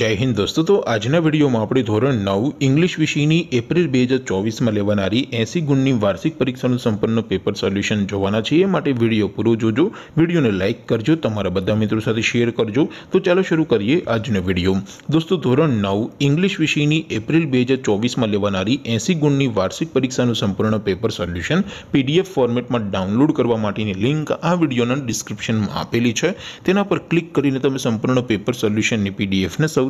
જય હિન્દ દોસ્તો તો આજના વિડીયોમાં આપણે ધોરણ નવ ઇંગ્લિશ વિષયની એપ્રિલ બે હજાર ચોવીસમાં લેવાનારી એંસી ગુણની વાર્ષિક પરીક્ષાનું સંપન્ન પેપર સોલ્યુશન જોવાના છે એ માટે વિડીયો પૂરો જોજો વિડીયોને લાઇક કરજો તમારા બધા મિત્રો સાથે શેર કરજો તો ચાલો શરૂ કરીએ આજનો વિડીયો દોસ્તો ધોરણ નવ ઇંગ્લિશ વિષયની એપ્રિલ બે હજાર ચોવીસમાં લેવાનારી એંસી ગુણની વાર્ષિક પરીક્ષાનું સંપૂર્ણ પેપર સોલ્યુશન પીડીએફ ફોર્મેટમાં ડાઉનલોડ કરવા માટેની લિંક આ વિડીયોના ડિસ્ક્રિપ્શનમાં આપેલી છે તેના પર ક્લિક કરીને તમે સંપૂર્ણ પેપર સોલ્યુશનની પીડીએફને સૌ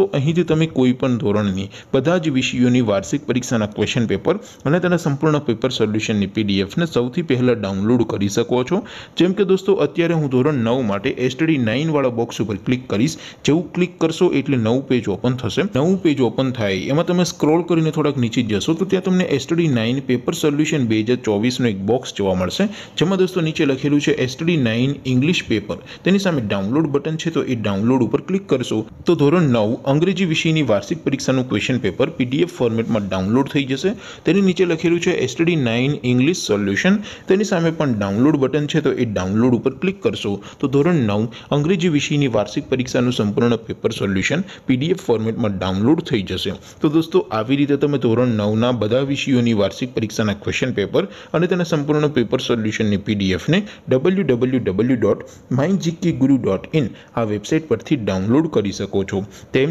દોસ્તો અહીંથી તમે કોઈ પણ ધોરણની બધા જ વિષયોની વાર્ષિક પરીક્ષાના ક્વેશ્ચન પેપર અને તેના સંપૂર્ણ પેપર સોલ્યુશનની પીડીએફને સૌથી પહેલાં ડાઉનલોડ કરી શકો છો જેમ કે દોસ્તો અત્યારે હું ધોરણ નવ માટે એસટડી નાઇનવાળા બોક્સ ઉપર ક્લિક કરીશ જેવું ક્લિક કરશો એટલે નવું પેજ ઓપન થશે નવું પેજ ઓપન થાય એમાં તમે સ્ક્રોલ કરીને થોડાક નીચે જશો તો ત્યાં તમને એસટીડી નાઇન પેપર સોલ્યુશન બે હજાર ચોવીસનો એક બોક્સ જોવા મળશે જેમાં દોસ્તો નીચે લખેલું છે એસટીડી નાઇન ઇંગ્લિશ પેપર તેની સામે ડાઉનલોડ બટન છે તો એ ડાઉનલોડ ઉપર ક્લિક કરશો તો ધોરણ નવ અંગ્રેજી વિષયની વાર્ષિક પરીક્ષાનું ક્વેશ્ચન પેપર પીડીએફ ફોર્મેટમાં ડાઉનલોડ થઈ જશે તેની નીચે લખેલું છે એસટડી નાઇન ઇંગ્લિશ સોલ્યુશન તેની સામે પણ ડાઉનલોડ બટન છે તો એ ડાઉનલોડ ઉપર ક્લિક કરશો તો ધોરણ નવ અંગ્રેજી વિષયની વાર્ષિક પરીક્ષાનું સંપૂર્ણ પેપર સોલ્યુશન પીડીએફ ફોર્મેટમાં ડાઉનલોડ થઈ જશે તો દોસ્તો આવી રીતે તમે ધોરણ નવના બધા વિષયોની વાર્ષિક પરીક્ષાના ક્વેશ્ચન પેપર અને તેના સંપૂર્ણ પેપર સોલ્યુશનની પીડીએફને W W W dot my guru dot in આ વેબસાઇટ પરથી ડાઉનલોડ કરી શકો છો તેમ